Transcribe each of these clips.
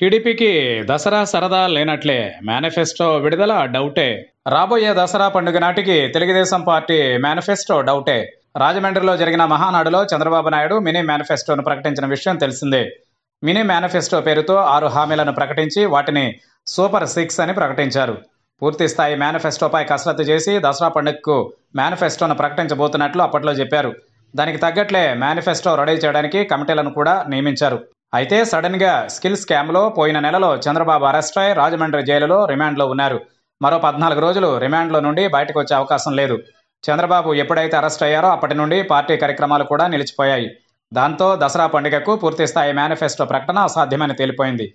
టీడీపీకి దసరా సరదా లేనట్లే మేనిఫెస్టో విడుదల డౌటే రాబోయే దసరా పండుగ నాటికి తెలుగుదేశం పార్టీ మేనిఫెస్టో డౌటే రాజమండ్రిలో జరిగిన మహానాడులో చంద్రబాబు నాయుడు మినీ మేనిఫెస్టోను ప్రకటించిన విషయం తెలిసిందే మినీ మేనిఫెస్టో పేరుతో ఆరు హామీలను ప్రకటించి వాటిని సూపర్ సిక్స్ అని ప్రకటించారు పూర్తి స్థాయి మేనిఫెస్టోపై కసరత్తు చేసి దసరా పండుగకు మేనిఫెస్టోను ప్రకటించబోతున్నట్లు అప్పట్లో చెప్పారు దానికి తగ్గట్లే మేనిఫెస్టో రెడీ చేయడానికి కమిటీలను కూడా నియమించారు అయితే సడన్గా స్కిల్ స్కామ్లో పోయిన నెలలో చంద్రబాబు అరెస్ట్ అయి రాజమండ్రి జైలులో రిమాండ్లో ఉన్నారు మరో పద్నాలుగు రోజులు రిమాండ్లో నుండి బయటకు వచ్చే అవకాశం లేదు చంద్రబాబు ఎప్పుడైతే అరెస్ట్ అయ్యారో అప్పటి నుండి పార్టీ కార్యక్రమాలు కూడా నిలిచిపోయాయి దాంతో దసరా పండుగకు పూర్తిస్థాయి మేనిఫెస్టో ప్రకటన అసాధ్యమని తేలిపోయింది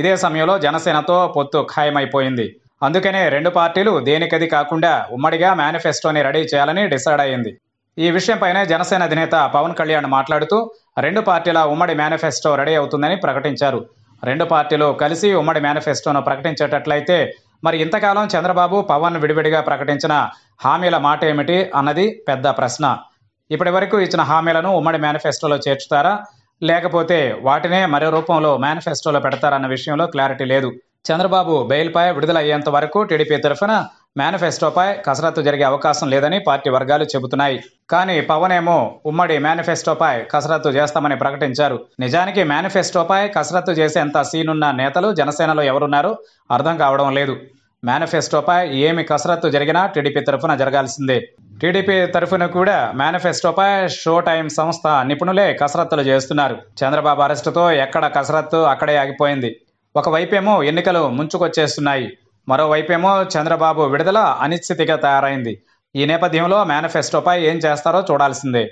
ఇదే సమయంలో జనసేనతో పొత్తు ఖాయమైపోయింది అందుకనే రెండు పార్టీలు దేనికది కాకుండా ఉమ్మడిగా మేనిఫెస్టోని రెడీ చేయాలని డిసైడ్ అయింది ఈ విషయంపైనే జనసేన అధినేత పవన్ కళ్యాణ్ మాట్లాడుతూ రెండు పార్టీల ఉమ్మడి మేనిఫెస్టో రెడీ అవుతుందని ప్రకటించారు రెండు పార్టీలు కలిసి ఉమ్మడి మేనిఫెస్టోను ప్రకటించేటట్లయితే మరి ఇంతకాలం చంద్రబాబు పవన్ విడివిడిగా ప్రకటించిన హామీల మాట ఏమిటి అన్నది పెద్ద ప్రశ్న ఇప్పటి వరకు ఇచ్చిన హామీలను ఉమ్మడి మేనిఫెస్టోలో చేర్చుతారా లేకపోతే వాటినే మరో రూపంలో మేనిఫెస్టోలో పెడతారన్న విషయంలో క్లారిటీ లేదు చంద్రబాబు బెయిల్పై విడుదలయ్యేంత వరకు టీడీపీ తరఫున మేనిఫెస్టోపై కసరత్తు జరిగే అవకాశం లేదని పార్టీ వర్గాలు చెబుతున్నాయి కానీ పవన్ ఏమో ఉమ్మడి మేనిఫెస్టోపై కసరత్తు చేస్తామని ప్రకటించారు నిజానికి మేనిఫెస్టోపై కసరత్తు చేసేంత సీనున్న నేతలు జనసేనలో ఎవరున్నారో అర్థం కావడం లేదు మేనిఫెస్టోపై ఏమి కసరత్తు జరిగినా టీడీపీ తరఫున జరగాల్సిందే టీడీపీ తరఫున కూడా మేనిఫెస్టోపై షో టైం సంస్థ నిపుణులే కసరత్తులు చేస్తున్నారు చంద్రబాబు అరెస్టుతో ఎక్కడ కసరత్తు అక్కడే ఆగిపోయింది ఒకవైపేమో ఎన్నికలు ముంచుకొచ్చేస్తున్నాయి మరోవైపేమో చంద్రబాబు విడుదల అనిశ్చితిగా తయారైంది ఈ నేపథ్యంలో మేనిఫెస్టోపై ఏం చేస్తారో చూడాల్సిందే